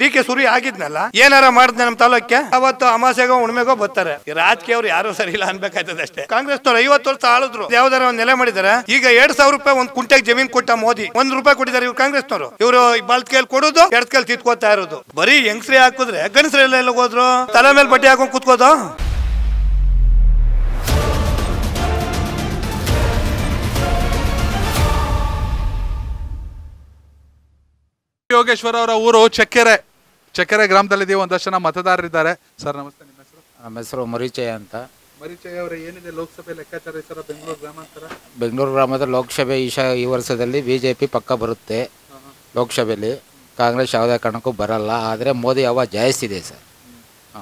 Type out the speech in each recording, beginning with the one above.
D K ಸುರಿ ಆಗಿದ್ನಲ್ಲ ಏನಾರ ಮಾಡಿದ್ನ ನಮ್ಮ ತಾಲೂಕ್ಕೆ ಅವತ್ತು ಅಮಾಸೆಗೋ ಉಣ್ಮೆಗೋ ಬರ್ತಾರೆ ರಾಜಕೀಯ ಅವ್ರು ಯಾರು ಸರಿ ಇಲ್ಲ ಅನ್ಬೇಕಾಯ್ತದ ಅಷ್ಟೇ ಕಾಂಗ್ರೆಸ್ ನವರು ಐವತ್ತು ವರ್ಷ ಆಳಿದ್ರು ಯಾವ್ದಾರ ಒಂದ್ ನೆಲೆ ಮಾಡಿದಾರೆ ಈಗ ಎರಡ್ ಸಾವಿರ ರೂಪಾಯಿ ಒಂದ್ ಕುಂಟೆಗೆ ಜಮೀನ್ ಕೊಟ್ಟ ಮೋದಿ ಒಂದ್ ರೂಪಾಯಿ ಕೊಟ್ಟಿದ್ದಾರೆ ಇವ್ರು ಕಾಂಗ್ರೆಸ್ನವರು ಇವರು ಬಲ್ತ್ಕೇಲ್ ಕೊಡೋದು ಎರಡ್ ಕೇಳಿ ತಿತ್ಕೋತಾ ಇರೋದು ಬರೀ ಹೆಂಗ್ಸ್ರಿ ಹಾಕಿದ್ರೆ ಗಣಸ್ರೆಲ್ಲ ಎಲ್ಲ ಹೋದ್ರು ತಲೆ ಮೇಲೆ ಬಟ್ಟೆ ಹಾಕೊಂಡ್ ಕುತ್ಕೋದು ಯೋಗೇಶ್ವರ ಅವರ ಊರು ಚಕ್ಕೆರೆ ಚಕೆರೆ ಗ್ರಾಮದಲ್ಲಿ ಒಂದಷ್ಟು ಜನ ಮತದಾರರಿದ್ದಾರೆ ಸರ್ ನಮಸ್ತೆ ನಿಮ್ಮ ಹೆಸರು ನಮ್ಮ ಹೆಸರು ಮರಿಚಯ ಅಂತ ಮರಿಚಯ ಅವರ ಏನಿದೆ ಲೋಕಸಭೆ ಲೆಕ್ಕಾಚಾರ ಸರ್ ಬೆಂಗಳೂರು ಗ್ರಾಮಾಂತರ ಬೆಂಗಳೂರು ಗ್ರಾಮದ ಲೋಕಸಭೆ ಈ ಈ ವರ್ಷದಲ್ಲಿ ಬಿ ಜೆ ಪಿ ಪಕ್ಕ ಬರುತ್ತೆ ಲೋಕಸಭೆಯಲ್ಲಿ ಕಾಂಗ್ರೆಸ್ ಯಾವುದೇ ಕಾರಣಕ್ಕೂ ಬರಲ್ಲ ಆದರೆ ಮೋದಿ ಅವ ಇದೆ ಸರ್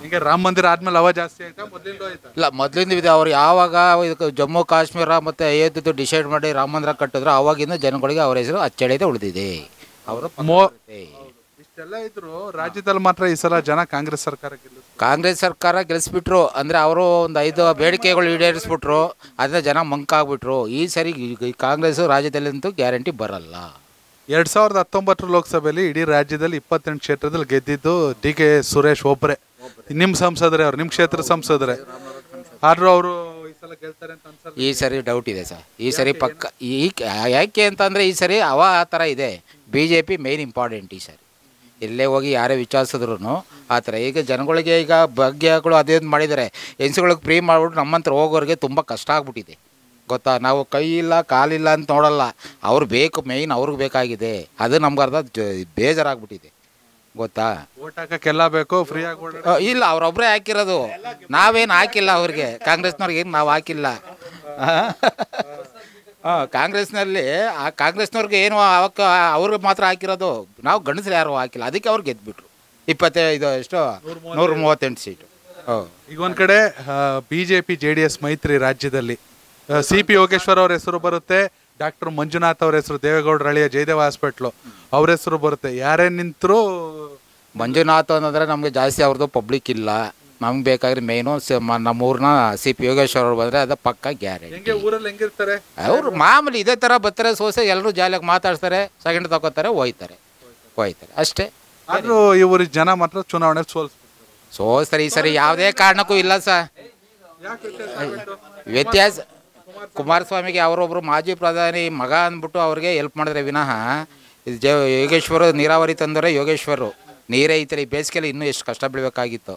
ಹಿಂಗೆ ರಾಮ ಮಂದಿರ ಆದ್ಮೇಲೆ ಅವ ಜಾಸ್ತಿ ಆಯ್ತಾ ಮೊದಲಿಂದ ಇಲ್ಲ ಮೊದಲಿಂದ ಇದೆ ಅವ್ರು ಯಾವಾಗ ಇದಕ್ಕೆ ಜಮ್ಮು ಕಾಶ್ಮೀರ ಮತ್ತು ಅಯೋಧ್ಯೆ ಡಿಸೈಡ್ ಮಾಡಿ ರಾಮ ಮಂದಿರ ಕಟ್ಟಿದ್ರು ಅವಾಗಿಂದ ಜನಗಳಿಗೆ ಅವರ ಹೆಸರು ಅಚ್ಚಳಿದೆ ಉಳಿದಿದೆ ಅವರು ಮೋ ಇಷ್ಟೆಲ್ಲ ಇದ್ರು ರಾಜ್ಯದಲ್ಲಿ ಮಾತ್ರ ಈ ಸಲ ಜನ ಕಾಂಗ್ರೆಸ್ ಸರ್ಕಾರ ಗೆಲ್ಲ ಕಾಂಗ್ರೆಸ್ ಸರ್ಕಾರ ಗೆಲ್ಲಿಸ್ಬಿಟ್ರು ಅಂದ್ರೆ ಅವರು ಒಂದು ಐದು ಬೇಡಿಕೆಗಳು ಈಡೇರಿಸ್ಬಿಟ್ರು ಅದನ್ನ ಜನ ಮಂಕಾಗ್ಬಿಟ್ರು ಈ ಸರಿ ಕಾಂಗ್ರೆಸ್ಸು ರಾಜ್ಯದಲ್ಲಂತೂ ಗ್ಯಾರಂಟಿ ಬರಲ್ಲ ಎರಡ್ ಸಾವಿರದ ಹತ್ತೊಂಬತ್ತರ ಲೋಕಸಭೆಯಲ್ಲಿ ಇಡೀ ರಾಜ್ಯದಲ್ಲಿ ಇಪ್ಪತ್ತೆಂಟು ಕ್ಷೇತ್ರದಲ್ಲಿ ಗೆದ್ದಿದ್ದು ಡಿ ಕೆ ಸುರೇಶ್ ಒಬ್ಬರೇ ನಿಮ್ಮ ಸಂಸದರೇ ಅವ್ರು ನಿಮ್ಮ ಕ್ಷೇತ್ರ ಸಂಸದರೇ ಆದರೂ ಅವರು ಈ ಸರಿ ಡೌಟ್ ಇದೆ ಸರ್ ಈ ಸರಿ ಪಕ್ಕ ಈ ಯಾಕೆ ಅಂತಂದರೆ ಈ ಸರಿ ಅವ ಆ ಥರ ಇದೆ B J P main important ಈ ಸರಿ ಎಲ್ಲೇ ಹೋಗಿ ಯಾರೇ ವಿಚಾರಿಸಿದ್ರು ಆ ಥರ ಈಗ ಜನಗಳಿಗೆ ಈಗ ಭಾಗ್ಯಗಳು ಅದೇನು ಮಾಡಿದರೆ ಹೆಂಗ್ಸುಗಳಿಗೆ ಫ್ರೀ ಮಾಡಿಬಿಟ್ಟು ನಮ್ಮಂತರ ಹೋಗೋರಿಗೆ ತುಂಬ ಕಷ್ಟ ಆಗ್ಬಿಟ್ಟಿದೆ ಗೊತ್ತಾ ನಾವು ಕೈ ಇಲ್ಲ ಕಾಲಿಲ್ಲ ಅಂತ ನೋಡಲ್ಲ ಅವ್ರು ಬೇಕು ಮೇಯ್ನ್ ಅವ್ರಿಗೆ ಬೇಕಾಗಿದೆ ಅದು ನಮ್ಗೆ ಅರ್ಧ ಬೇಜಾರಾಗ್ಬಿಟ್ಟಿದೆ ಗೊತ್ತಾ ಓಟ್ ಹಾಕಕ್ಕೆಲ್ಲ ಬೇಕು ಫ್ರೀ ಆಗಿ ಇಲ್ಲ ಅವ್ರೊಬ್ಬರೇ ಹಾಕಿರೋದು ನಾವೇನು ಹಾಕಿಲ್ಲ ಅವ್ರಿಗೆ ಕಾಂಗ್ರೆಸ್ನವ್ರಿಗೆ ಏನು ನಾವು ಹಾಕಿಲ್ಲ ಕಾಂಗ್ರೆಸ್ನಲ್ಲಿ ಆ ಕಾಂಗ್ರೆಸ್ನವ್ರಿಗೆ ಏನು ಅವಕ್ಕೆ ಅವ್ರಿಗೆ ಮಾತ್ರ ಹಾಕಿರೋದು ನಾವು ಗಂಡಸ್ರು ಯಾರು ಹಾಕಿಲ್ಲ ಅದಕ್ಕೆ ಅವ್ರು ಗೆದ್ಬಿಟ್ರು ಇಪ್ಪತ್ತೈದು ಎಷ್ಟು ನೂರ ಮೂವತ್ತೆಂಟು ಸೀಟು ಈಗ ಒಂದು ಕಡೆ B J P J D S ಮೈತ್ರಿ ರಾಜ್ಯದಲ್ಲಿ ಸಿ ಪಿ ಯೋಗೇಶ್ವರ್ ಅವ್ರ ಹೆಸರು ಬರುತ್ತೆ ಡಾಕ್ಟರ್ ಮಂಜುನಾಥ್ ಅವ್ರ ಹೆಸರು ದೇವೇಗೌಡರ ಅಳಿಯ ಜಯದೇವ ಹಾಸ್ಪಿಟ್ಲು ಅವ್ರ ಹೆಸರು ಬರುತ್ತೆ ಯಾರೇ ನಿಂತರೂ ಮಂಜುನಾಥ್ ಅನ್ನೋದ್ರೆ ನಮಗೆ ಜಾಸ್ತಿ ಅವ್ರದ್ದು ಪಬ್ಲಿಕ್ ಇಲ್ಲ ನಮ್ಗೆ ಬೇಕಾದ್ರೆ ನಮ್ಮ ನಮ್ಮೂರನ್ನ ಸಿ ಪಿ ಯೋಗೇಶ್ವರ ಅವ್ರು ಬಂದರೆ ಅದು ಪಕ್ಕ ಗ್ಯಾರಂಟಿ ಊರಲ್ಲಿ ಹೆಂಗಿರ್ತಾರೆ ಅವರು ಮಾಮೂಲಿ ಇದೇ ಥರ ಬರ್ತಾರೆ ಸೋಸೆ ಎಲ್ಲರೂ ಜಾಲಿಯಾಗಿ ಮಾತಾಡ್ತಾರೆ ಸೆಕೆಂಡ್ ತಗೋತಾರೆ ಹೋಯ್ತಾರೆ ಹೋಯ್ತಾರೆ ಅಷ್ಟೇ ಆದರೂ ಜನ ಮಾತ್ರ ಚುನಾವಣೆ ಸೋಲ್ ಸೋಸ್ತಾರೆ ಈ ಸರಿ ಯಾವುದೇ ಕಾರಣಕ್ಕೂ ಇಲ್ಲ ಸರ್ ವ್ಯತ್ಯಾಸ ಕುಮಾರಸ್ವಾಮಿಗೆ ಅವರೊಬ್ಬರು ಮಾಜಿ ಪ್ರಧಾನಿ ಮಗ ಅಂದ್ಬಿಟ್ಟು ಅವ್ರಿಗೆ ಹೆಲ್ಪ್ ಮಾಡಿದ್ರೆ ವಿನಃ ಜ ನೀರಾವರಿ ತಂದರೆ ಯೋಗೇಶ್ವರು ನೀರೇ ಐತಲ್ಲ ಈ ಬೇಸಿಗೆಯಲ್ಲಿ ಇನ್ನೂ ಎಷ್ಟು ಕಷ್ಟ ಬಿಡಬೇಕಾಗಿತ್ತು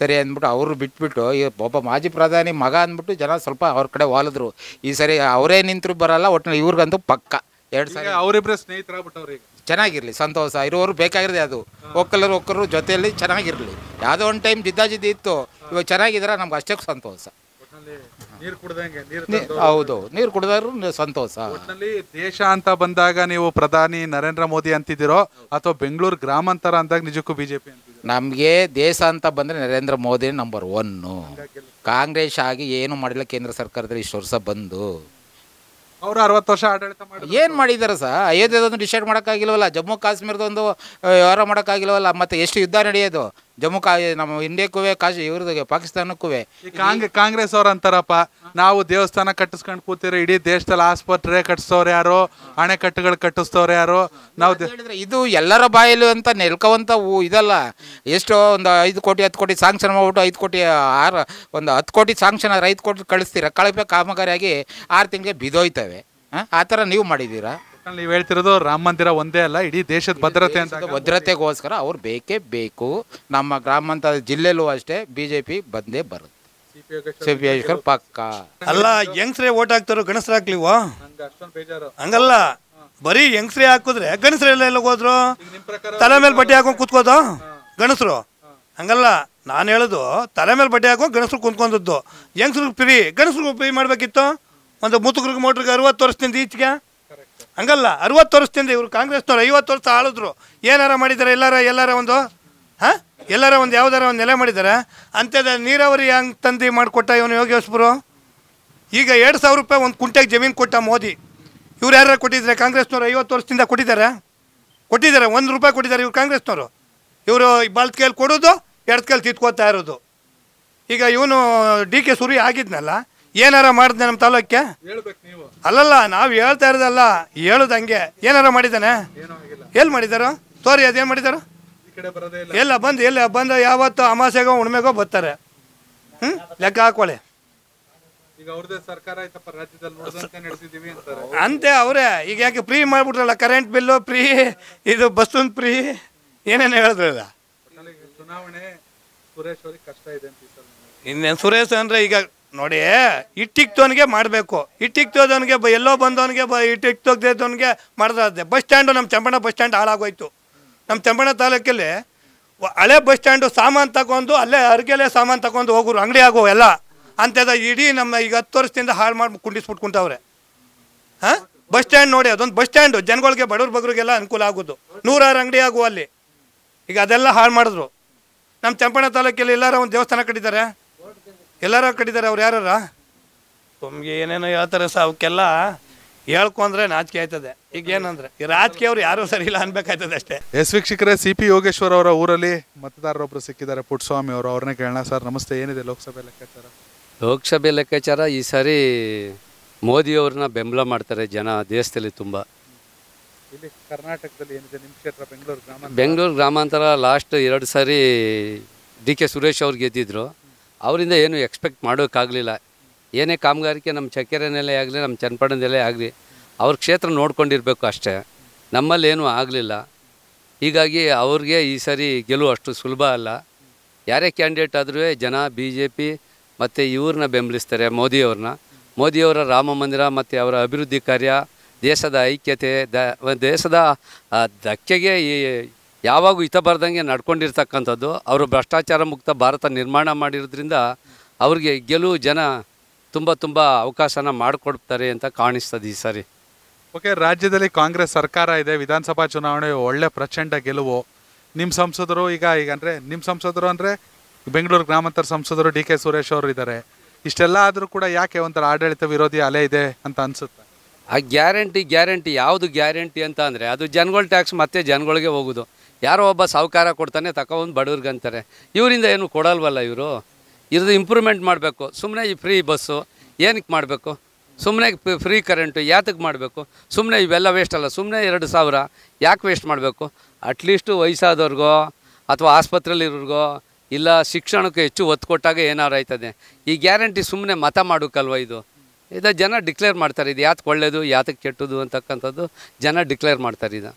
ಸರಿ ಅಂದ್ಬಿಟ್ಟು ಅವರು ಬಿಟ್ಬಿಟ್ಟು ಈ ಒಬ್ಬ ಮಾಜಿ ಪ್ರಧಾನಿ ಮಗ ಅಂದ್ಬಿಟ್ಟು ಜನ ಸ್ವಲ್ಪ ಅವ್ರ ಕಡೆ ವಾಲಿದ್ರು ಈ ಸರಿ ಅವರೇ ನಿಂತರು ಬರಲ್ಲ ಒಟ್ಟಿನಲ್ಲಿ ಇವ್ರಿಗಂತೂ ಪಕ್ಕ ಎರಡು ಸಾವಿರ ಅವರಿಬ್ಬರ ಸ್ನೇಹಿತರಾಗ್ಬಿಟ್ಟವ್ರಿ ಚೆನ್ನಾಗಿರಲಿ ಸಂತೋಷ ಇರೋರು ಬೇಕಾಗಿರೋದೇ ಅದು ಒಕ್ಕಲರು ಒಕ್ಕರು ಜೊತೆಯಲ್ಲಿ ಚೆನ್ನಾಗಿರಲಿ ಯಾವುದೋ ಒಂದು ಟೈಮ್ ಜಿದ್ದಾಜಿದ್ದು ಇತ್ತು ಇವಾಗ ಚೆನ್ನಾಗಿದ್ರೆ ನಮ್ಗೆ ಅಷ್ಟೇ ಸಂತೋಷ ನೀರು ಹೌದು ನೀರು ಕುಡ್ದಾರು ಸಂತೋಷ ದೇಶ ಅಂತ ಬಂದಾಗ ನೀವು ಪ್ರಧಾನಿ ನರೇಂದ್ರ ಮೋದಿ ಅಂತಿದ್ದೀರೋ ಅಥವಾ ಬೆಂಗಳೂರು ಗ್ರಾಮಾಂತರ ಅಂದಾಗ ನಿಜಕ್ಕೂ ಬಿಜೆಪಿ ಅಂತ ನಮಗೆ ದೇಶ ಅಂತ ಬಂದರೆ ನರೇಂದ್ರ ಮೋದಿ ನಂಬರ್ ಒನ್ನು ಕಾಂಗ್ರೆಸ್ ಆಗಿ ಏನು ಮಾಡಿಲ್ಲ ಕೇಂದ್ರ ಸರ್ಕಾರದಲ್ಲಿ ಇಷ್ಟು ವರ್ಷ ಬಂದು ಅವರು ಅರವತ್ತು ವರ್ಷ ಆಡಳಿತ ಮಾಡಿ ಏನು ಮಾಡಿದ್ದಾರೆ ಸರ್ ಅಯೋಧ್ಯದೊಂದು ಡಿಸೈಡ್ ಮಾಡೋಕ್ಕಾಗಿಲ್ವಲ್ಲ ಜಮ್ಮು ಕಾಶ್ಮೀರದೊಂದು ವ್ಯವಹಾರ ಮಾಡೋಕ್ಕಾಗಿಲ್ವಲ್ಲ ಮತ್ತು ಎಷ್ಟು ಯುದ್ಧ ನಡೆಯೋದು ಜಮ್ಮು ಕಾ ನಮ್ಮ ಇಂಡಿಯಾಕ್ಕೂ ಕಾಶಿ ಇವ್ರದ ಪಾಕಿಸ್ತಾನಕ್ಕೂ ಕಾಂಗ್ರೆಸ್ ಅವ್ರ ಅಂತಾರಪ್ಪ ನಾವು ದೇವಸ್ಥಾನ ಕಟ್ಟಿಸ್ಕೊಂಡು ಕೂತಿರೋ ಇಡೀ ದೇಶದಲ್ಲಿ ಆಸ್ಪತ್ರೆ ಕಟ್ಟಿಸ್ತವ್ರು ಯಾರು ಅಣೆಕಟ್ಟುಗಳು ಕಟ್ಟಿಸ್ತವ್ರು ಯಾರು ನಾವು ಇದು ಎಲ್ಲರ ಬಾಯಲ್ಲಿ ಅಂತ ನೆಲ್ಕವಂತ ಇದಲ್ಲ ಎಷ್ಟೋ ಒಂದು ಐದು ಕೋಟಿ ಹತ್ತು ಕೋಟಿ ಸಾಂಕ್ಷನ್ ಮಾಡ್ಬಿಟ್ಟು ಐದು ಕೋಟಿ ಆರು ಒಂದು ಹತ್ತು ಕೋಟಿ ಸಾಂಕ್ಷನ್ ಆದ್ರೆ ಐದು ಕೋಟಿ ಕಳಿಸ್ತೀರ ಕಳಪೆ ಕಾಮಗಾರಿಯಾಗಿ ಆರು ತಿಂಗಳಿಗೆ ಬಿದೋಯ್ತವೆ ಆ ಥರ ನೀವು ಮಾಡಿದ್ದೀರಾ ಯಾಕಂದ್ರೆ ನೀವು ಹೇಳ್ತಿರೋದು ರಾಮ ಮಂದಿರ ಒಂದೇ ಅಲ್ಲ ಇಡೀ ದೇಶದ ಭದ್ರತೆ ಅಂತ ಭದ್ರತೆಗೋಸ್ಕರ ಅವ್ರು ಬೇಕೇ ಬೇಕು ನಮ್ಮ ಗ್ರಾಮಾಂತರ ಜಿಲ್ಲೆಲ್ಲೂ ಅಷ್ಟೇ ಬಿಜೆಪಿ ಬಂದೇ ಬರುತ್ತೆ ಪಕ್ಕ ಅಲ್ಲ ಹೆಂಗ್ಸ್ರೆ ಓಟ್ ಹಾಕ್ತಾರೋ ಗಣಸ್ರ ಹಾಕ್ಲಿವಾ ಹಂಗಲ್ಲ ಬರೀ ಹೆಂಗ್ಸ್ರೆ ಹಾಕಿದ್ರೆ ಗಣಸ್ರೆಲ್ಲ ಎಲ್ಲ ಹೋದ್ರು ತಲೆ ಮೇಲೆ ಬಟ್ಟೆ ಹಾಕೊಂಡು ಕುತ್ಕೋದು ಗಣಸ್ರು ಹಂಗಲ್ಲ ನಾನು ಹೇಳೋದು ತಲೆ ಮೇಲೆ ಬಟ್ಟೆ ಹಾಕೊಂಡು ಗಣಸ್ರು ಕುಂತ್ಕೊಂಡದ್ದು ಹೆಂಗ್ಸ್ರಿಗೆ ಫ್ರೀ ಗಣಸ್ರಿಗೆ ಫ್ರೀ ಮಾಡಬೇಕಿತ್ತು ಒಂದು ಮುತುಕ್ರಿಗೆ ಮೋಟ್ರಿಗೆ ಅರವತ್ತು ವರ್ಷದಿಂದ ಈಚೆಗೆ ಹಂಗಲ್ಲ ಅರುವತ್ತು ವರ್ಷದಿಂದ ಇವರು ಕಾಂಗ್ರೆಸ್ನವ್ರು ಐವತ್ತು ವರ್ಷ ಆಳಿದ್ರು ಏನಾರ ಮಾಡಿದ್ದಾರೆ ಎಲ್ಲಾರ ಎಲ್ಲಾರ ಒಂದು ಹಾಂ ಎಲ್ಲಾರ ಒಂದು ಯಾವ್ದಾರ ಒಂದು ನೆಲೆ ಮಾಡಿದ್ದಾರೆ ಅಂಥದ್ದು ನೀರಾವರಿ ಹಂಗೆ ತಂದು ಮಾಡಿಕೊಟ್ಟ ಇವನು ಯೋಗೇಶ್ವರು ಈಗ ಎರಡು ಸಾವಿರ ರೂಪಾಯಿ ಒಂದು ಕುಂಟೆಗೆ ಜಮೀನು ಕೊಟ್ಟ ಮೋದಿ ಇವ್ರು ಯಾರು ಕೊಟ್ಟಿದ್ದಾರೆ ಕಾಂಗ್ರೆಸ್ನವ್ರು ಐವತ್ತು ವರ್ಷದಿಂದ ಕೊಟ್ಟಿದ್ದಾರೆ ಕೊಟ್ಟಿದ್ದಾರೆ ಒಂದು ರೂಪಾಯಿ ಕೊಟ್ಟಿದ್ದಾರೆ ಇವ್ರು ಕಾಂಗ್ರೆಸ್ನವರು ಇವರು ಬಲ್ತ್ ಕೈಲಿ ಕೊಡೋದು ಎರಡು ಕೇಳಿ ತಿತ್ಕೋತಾ ಇರೋದು ಈಗ ಇವನು ಡಿ ಕೆ ಸೂರಿ ಆಗಿದ್ನಲ್ಲ ಏನಾರ ಮಾಡಿದ್ನೆ ನಮ್ಮ ತಾಲೂಕ್ಯ ಅಲ್ಲಲ್ಲ ನಾವು ಹೇಳ್ತಾ ಇರೋದಲ್ಲ ಹೇಳೋದು ಹಂಗೆ ಏನಾರ ಮಾಡಿದ್ದಾನೆ ಎಲ್ಲಿ ಮಾಡಿದಾರ ತೋರಿ ಅದೇನ್ ಮಾಡಿದಾರ ಎಲ್ಲ ಬಂದು ಎಲ್ಲ ಬಂದು ಯಾವತ್ತು ಅಮಾಸೆಗೋ ಹುಣ್ಮೆಗೋ ಬರ್ತಾರೆ ಹ್ಞೂ ಲೆಕ್ಕ ಹಾಕೊಳ್ಳಿ ಅಂತೆ ಅವರೇ ಈಗ ಯಾಕೆ ಫ್ರೀ ಮಾಡಿಬಿಟ್ರಲ್ಲ ಕರೆಂಟ್ ಬಿಲ್ಲು ಫ್ರೀ ಇದು ಬಸ್ಸೊಂದು ಫ್ರೀ ಏನೇನು ಇದೆ ಇನ್ನೇನು ಸುರೇಶ್ ಅಂದ್ರೆ ಈಗ ನೋಡಿ ಇಟ್ಟಿಕ್ತೋನಿಗೆ ಮಾಡಬೇಕು ಇಟ್ಟಿಕ್ತೋದವನಿಗೆ ಬ ಎಲ್ಲೋ ಬಂದವನಿಗೆ ಬ ಮಾಡಿದ್ರೆ ಮಾಡ್ದೆ ಬಸ್ ಸ್ಟ್ಯಾಂಡು ನಮ್ಮ ಚಂಪಣ ಬಸ್ ಸ್ಟ್ಯಾಂಡ್ ಹಾಳಾಗೋಯ್ತು ನಮ್ಮ ಚಂಪಣ ತಾಲೂಕಲ್ಲಿ ಹಳೆ ಬಸ್ ಸ್ಟ್ಯಾಂಡು ಸಾಮಾನು ತಗೊಂಡು ಅಲ್ಲೇ ಅರ್ಗೆಲೇ ಸಾಮಾನು ತಗೊಂಡು ಹೋಗೋರು ಅಂಗಡಿ ಆಗೋ ಎಲ್ಲ ಅಂತೆದ ಇಡೀ ನಮ್ಮ ಈಗ ಹತ್ತು ವರ್ಷದಿಂದ ಹಾಳು ಮಾಡಿ ಕುಂಡಿಸ್ಬಿಟ್ಕೊಂತವ್ರೆ ಹಾಂ ಬಸ್ ಸ್ಟ್ಯಾಂಡ್ ನೋಡಿ ಅದೊಂದು ಬಸ್ ಸ್ಟ್ಯಾಂಡು ಜನಗಳಿಗೆ ಬಡವ್ರ ಬಗ್ರಿಗೆಲ್ಲ ಅನುಕೂಲ ಆಗೋದು ನೂರಾರು ಅಂಗಡಿ ಆಗುವ ಅಲ್ಲಿ ಈಗ ಅದೆಲ್ಲ ಹಾಳು ಮಾಡಿದ್ರು ನಮ್ಮ ಚಂಪಣ ತಾಲೂಕಲ್ಲಿ ಎಲ್ಲಾರ ಒಂದು ದೇವಸ್ಥಾನ ಕಟ್ಟಿದ್ದಾರೆ ಎಲ್ಲಾರ ಕಟ್ಟಿದ್ದಾರೆ ಅವ್ರು ಯಾರಾರ ತಮ್ಗೆ ಏನೇನೋ ಹೇಳ್ತಾರೆ ಸರ್ ಅವಕ್ಕೆಲ್ಲ ಹೇಳ್ಕೊಂಡ್ರೆ ನಾಚಿಕೆ ಆಯ್ತದೆ ಈಗ ಏನಂದ್ರೆ ಈ ರಾಜಕೀಯ ಅವ್ರು ಯಾರು ಸರಿ ಇಲ್ಲ ಅನ್ಬೇಕಾಯ್ತದೆ ಅಷ್ಟೇ ಎಸ್ ವೀಕ್ಷಕರ ಸಿ ಪಿ ಯೋಗೇಶ್ವರ್ ಅವರ ಊರಲ್ಲಿ ಮತದಾರರೊಬ್ಬರು ಸಿಕ್ಕಿದ್ದಾರೆ ಪುಟ್ಸ್ವಾಮಿ ಅವರು ಅವ್ರನ್ನೇ ಕೇಳೋಣ ಸರ್ ನಮಸ್ತೆ ಏನಿದೆ ಲೋಕಸಭೆ ಲೆಕ್ಕಾಚಾರ ಲೋಕಸಭೆ ಲೆಕ್ಕಾಚಾರ ಈ ಸಾರಿ ಮೋದಿಯವ್ರನ್ನ ಬೆಂಬಲ ಮಾಡ್ತಾರೆ ಜನ ದೇಶದಲ್ಲಿ ತುಂಬ ಇಲ್ಲಿ ಕರ್ನಾಟಕದಲ್ಲಿ ಏನಿದೆ ನಿಮ್ಮ ಕ್ಷೇತ್ರ ಬೆಂಗಳೂರು ಗ್ರಾಮ ಬೆಂಗಳೂರು ಗ್ರಾಮಾಂತರ ಲಾಸ್ಟ್ ಎರಡು ಸಾರಿ ಡಿ ಕೆ ಸುರೇಶ್ ಅವ್ರು ಗೆದ್ದಿದ್ರು ಅವರಿಂದ ಏನು ಎಕ್ಸ್ಪೆಕ್ಟ್ ಮಾಡೋಕ್ಕಾಗಲಿಲ್ಲ ಏನೇ ಕಾಮಗಾರಿಕೆ ನಮ್ಮ ಚಕ್ಕೆರೆನಲ್ಲೇ ಆಗಲಿ ನಮ್ಮ ಚನ್ನಪಟ್ಟಣ ಆಗಲಿ ಅವ್ರ ಕ್ಷೇತ್ರ ನೋಡ್ಕೊಂಡಿರಬೇಕು ಅಷ್ಟೇ ನಮ್ಮಲ್ಲಿ ಏನೂ ಆಗಲಿಲ್ಲ ಹೀಗಾಗಿ ಅವ್ರಿಗೆ ಈ ಸರಿ ಗೆಲುವು ಅಷ್ಟು ಸುಲಭ ಅಲ್ಲ ಯಾರೇ ಕ್ಯಾಂಡಿಡೇಟ್ ಆದರೂ ಜನ ಬಿ ಜೆ ಪಿ ಮತ್ತು ಇವ್ರನ್ನ ಬೆಂಬಲಿಸ್ತಾರೆ ಮೋದಿಯವ್ರನ್ನ ಮೋದಿಯವರ ರಾಮ ಮಂದಿರ ಮತ್ತು ಅವರ ಅಭಿವೃದ್ಧಿ ಕಾರ್ಯ ದೇಶದ ಐಕ್ಯತೆ ದ ದೇಶದ ಧಕ್ಕೆಗೆ ಈ ಯಾವಾಗೂ ಹಿತ ಬರ್ದಂಗೆ ನಡ್ಕೊಂಡಿರ್ತಕ್ಕಂಥದ್ದು ಅವರು ಭ್ರಷ್ಟಾಚಾರ ಮುಕ್ತ ಭಾರತ ನಿರ್ಮಾಣ ಮಾಡಿರೋದ್ರಿಂದ ಅವ್ರಿಗೆ ಗೆಲುವು ಜನ ತುಂಬ ತುಂಬ ಅವಕಾಶನ ಮಾಡಿಕೊಡ್ತಾರೆ ಅಂತ ಕಾಣಿಸ್ತದೆ ಈ ಸಾರಿ ಓಕೆ ರಾಜ್ಯದಲ್ಲಿ ಕಾಂಗ್ರೆಸ್ ಸರ್ಕಾರ ಇದೆ ವಿಧಾನಸಭಾ ಚುನಾವಣೆ ಒಳ್ಳೆ ಪ್ರಚಂಡ ಗೆಲುವು ನಿಮ್ಮ ಸಂಸದರು ಈಗ ಈಗ ಅಂದರೆ ನಿಮ್ಮ ಸಂಸದರು ಅಂದರೆ ಬೆಂಗಳೂರು ಗ್ರಾಮಾಂತರ ಸಂಸದರು ಡಿ ಕೆ ಸುರೇಶ್ ಅವರು ಇದ್ದಾರೆ ಇಷ್ಟೆಲ್ಲ ಆದರೂ ಕೂಡ ಯಾಕೆ ಒಂಥರ ಆಡಳಿತ ವಿರೋಧಿ ಅಲೆ ಇದೆ ಅಂತ ಅನಿಸುತ್ತೆ ಆ ಗ್ಯಾರಂಟಿ ಗ್ಯಾರಂಟಿ ಯಾವುದು ಗ್ಯಾರಂಟಿ ಅಂತ ಅಂದರೆ ಅದು ಜನಗಳ ಟ್ಯಾಕ್ಸ್ ಮತ್ತೆ ಜನಗಳಿಗೆ ಹೋಗೋದು ಯಾರೋ ಒಬ್ಬ ಸಾಹುಕಾರ ಕೊಡ್ತಾನೆ ತಗೊಂಡು ಬಡವ್ರಿಗೆ ಅಂತಾರೆ ಇವರಿಂದ ಏನು ಕೊಡಲ್ವಲ್ಲ ಇವರು ಇರೋದು ಇಂಪ್ರೂವ್ಮೆಂಟ್ ಮಾಡಬೇಕು ಸುಮ್ಮನೆ ಈ ಫ್ರೀ ಬಸ್ಸು ಏನಕ್ಕೆ ಮಾಡಬೇಕು ಸುಮ್ಮನೆ ಫ್ರೀ ಕರೆಂಟು ಯಾತಕ್ಕೆ ಮಾಡಬೇಕು ಸುಮ್ಮನೆ ಇವೆಲ್ಲ ವೇಸ್ಟ್ ಅಲ್ಲ ಸುಮ್ಮನೆ ಎರಡು ಸಾವಿರ ಯಾಕೆ ವೇಸ್ಟ್ ಮಾಡಬೇಕು ಅಟ್ಲೀಸ್ಟು ವಯಸ್ಸಾದವ್ರಿಗೋ ಅಥವಾ ಆಸ್ಪತ್ರೆಯಲ್ಲಿರೋರಿಗೋ ಇಲ್ಲ ಶಿಕ್ಷಣಕ್ಕೆ ಹೆಚ್ಚು ಒತ್ತು ಕೊಟ್ಟಾಗ ಏನಾರು ಆಯ್ತದೆ ಈ ಗ್ಯಾರಂಟಿ ಸುಮ್ಮನೆ ಮತ ಮಾಡೋಕ್ಕಲ್ವ ಇದು ಇದು ಜನ ಡಿಕ್ಲೇರ್ ಮಾಡ್ತಾರೆ ಇದು ಯಾತಕ್ಕೆ ಒಳ್ಳೇದು ಯಾತಕ್ಕೆ ಕೆಟ್ಟದು ಅಂತಕ್ಕಂಥದ್ದು ಜನ ಡಿಕ್ಲೇರ್ ಮಾಡ್ತಾರೆ ಇದು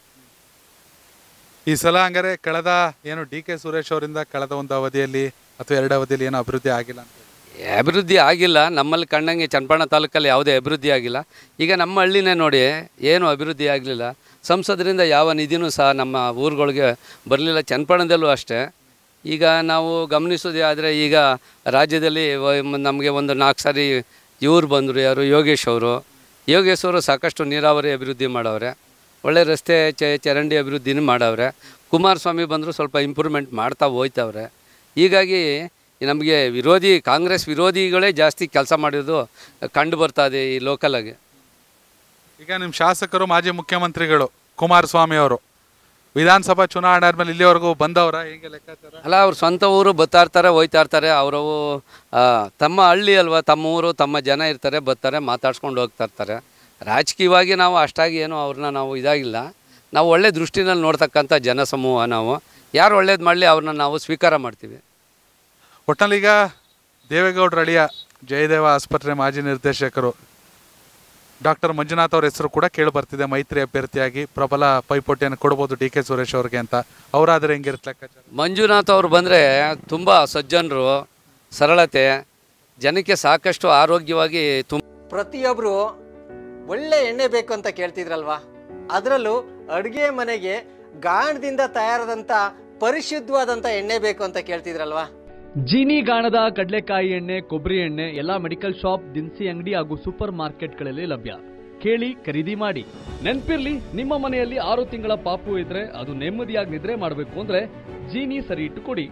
ಈ ಸಲ ಹಂಗಾರೆ ಕಳೆದ ಏನು ಡಿ ಕೆ ಸುರೇಶ್ ಅವರಿಂದ ಕಳೆದ ಒಂದು ಅವಧಿಯಲ್ಲಿ ಅಥವಾ ಎರಡು ಅವಧಿಯಲ್ಲಿ ಏನು ಅಭಿವೃದ್ಧಿ ಆಗಿಲ್ಲ ಅಭಿವೃದ್ಧಿ ಆಗಿಲ್ಲ ನಮ್ಮಲ್ಲಿ ಕಣ್ಣಂಗೆ ಚನ್ನಪಣ ತಾಲೂಕಲ್ಲಿ ಯಾವುದೇ ಅಭಿವೃದ್ಧಿ ಆಗಿಲ್ಲ ಈಗ ನಮ್ಮ ಹಳ್ಳಿನೇ ನೋಡಿ ಏನು ಅಭಿವೃದ್ಧಿ ಆಗಲಿಲ್ಲ ಸಂಸದರಿಂದ ಯಾವ ನಿಧಿನೂ ಸಹ ನಮ್ಮ ಊರುಗಳಿಗೆ ಬರಲಿಲ್ಲ ಚನ್ನಪಣದಲ್ಲೂ ಅಷ್ಟೇ ಈಗ ನಾವು ಗಮನಿಸೋದೇ ಆದರೆ ಈಗ ರಾಜ್ಯದಲ್ಲಿ ನಮಗೆ ಒಂದು ನಾಲ್ಕು ಸಾರಿ ಇವರು ಬಂದರು ಯಾರು ಯೋಗೇಶ್ ಅವರು ಯೋಗೇಶ್ ಅವರು ಸಾಕಷ್ಟು ನೀರಾವರಿ ಅಭಿವೃದ್ಧಿ ಮಾಡವ್ರೆ ಒಳ್ಳೆ ರಸ್ತೆ ಚ ಚರಂಡಿ ಅಭಿವೃದ್ಧಿನೂ ಮಾಡವ್ರೆ ಕುಮಾರಸ್ವಾಮಿ ಬಂದರೂ ಸ್ವಲ್ಪ ಇಂಪ್ರೂವ್ಮೆಂಟ್ ಮಾಡ್ತಾ ಹೋಯ್ತವ್ರೆ ಹೀಗಾಗಿ ನಮಗೆ ವಿರೋಧಿ ಕಾಂಗ್ರೆಸ್ ವಿರೋಧಿಗಳೇ ಜಾಸ್ತಿ ಕೆಲಸ ಮಾಡಿರೋದು ಕಂಡು ಬರ್ತಾ ಇದೆ ಈ ಲೋಕಲಾಗಿ ಈಗ ನಿಮ್ಮ ಶಾಸಕರು ಮಾಜಿ ಮುಖ್ಯಮಂತ್ರಿಗಳು ಕುಮಾರಸ್ವಾಮಿ ಅವರು ವಿಧಾನಸಭಾ ಚುನಾವಣೆ ಆದ್ಮೇಲೆ ಇಲ್ಲಿವರೆಗೂ ಬಂದವರ ಹೇಗೆ ಲೆಕ್ಕಾಚಾರ ಅಲ್ಲ ಅವ್ರ ಸ್ವಂತ ಊರು ಬರ್ತಾ ಇರ್ತಾರೆ ಹೋಯ್ತಾ ಇರ್ತಾರೆ ಅವರು ತಮ್ಮ ಹಳ್ಳಿ ಅಲ್ವಾ ತಮ್ಮ ಊರು ತಮ್ಮ ಜನ ಇರ್ತಾರೆ ಬರ್ತಾರೆ ಮಾತಾಡ್ಸ್ಕೊಂಡು ಹೋಗ್ತಾ ಇರ್ತಾರೆ ರಾಜಕೀಯವಾಗಿ ನಾವು ಅಷ್ಟಾಗಿ ಏನು ಅವ್ರನ್ನ ನಾವು ಇದಾಗಿಲ್ಲ ನಾವು ಒಳ್ಳೆ ದೃಷ್ಟಿನಲ್ಲಿ ನೋಡ್ತಕ್ಕಂಥ ಜನಸಮೂಹ ನಾವು ಯಾರು ಒಳ್ಳೇದು ಮಾಡಲಿ ಅವ್ರನ್ನ ನಾವು ಸ್ವೀಕಾರ ಮಾಡ್ತೀವಿ ಒಟ್ಟಿನಲ್ಲಿ ಈಗ ದೇವೇಗೌಡರ ಅಳಿಯ ಜಯದೇವ ಆಸ್ಪತ್ರೆ ಮಾಜಿ ನಿರ್ದೇಶಕರು ಡಾಕ್ಟರ್ ಮಂಜುನಾಥ್ ಅವ್ರ ಹೆಸರು ಕೂಡ ಕೇಳಿ ಬರ್ತಿದೆ ಮೈತ್ರಿ ಅಭ್ಯರ್ಥಿಯಾಗಿ ಪ್ರಬಲ ಪೈಪೋಟಿಯನ್ನು ಕೊಡ್ಬೋದು ಡಿ ಕೆ ಸುರೇಶ್ ಅವ್ರಿಗೆ ಅಂತ ಅವರಾದರೆ ಹೆಂಗಿರ್ತ ಮಂಜುನಾಥ್ ಅವರು ಬಂದರೆ ತುಂಬ ಸಜ್ಜನರು ಸರಳತೆ ಜನಕ್ಕೆ ಸಾಕಷ್ಟು ಆರೋಗ್ಯವಾಗಿ ತುಂಬ ಪ್ರತಿಯೊಬ್ಬರು ಒಳ್ಳೆ ಎಣ್ಣೆ ಬೇಕು ಅಂತ ಕೇಳ್ತಿದ್ರಲ್ವಾ ಅದರಲ್ಲೂ ಅಡುಗೆ ಮನೆಗೆ ಗಾಣದಿಂದ ತಯಾರಾದಂಥ ಪರಿಶುದ್ಧವಾದಂಥ ಎಣ್ಣೆ ಬೇಕು ಅಂತ ಕೇಳ್ತಿದ್ರಲ್ವಾ ಜೀನಿ ಗಾಣದ ಕಡಲೆಕಾಯಿ ಎಣ್ಣೆ ಕೊಬ್ಬರಿ ಎಣ್ಣೆ ಎಲ್ಲ ಮೆಡಿಕಲ್ ಶಾಪ್ ದಿನಸಿ ಅಂಗಡಿ ಹಾಗೂ ಸೂಪರ್ ಮಾರ್ಕೆಟ್ಗಳಲ್ಲಿ ಲಭ್ಯ ಕೇಳಿ ಖರೀದಿ ಮಾಡಿ ನೆನ್ಪಿರ್ಲಿ ನಿಮ್ಮ ಮನೆಯಲ್ಲಿ ಆರು ತಿಂಗಳ ಪಾಪು ಇದ್ರೆ ಅದು ನೆಮ್ಮದಿಯಾಗಿ ನಿದ್ರೆ ಮಾಡಬೇಕು ಅಂದ್ರೆ ಜೀನಿ ಸರಿ ಇಟ್ಟು ಕೊಡಿ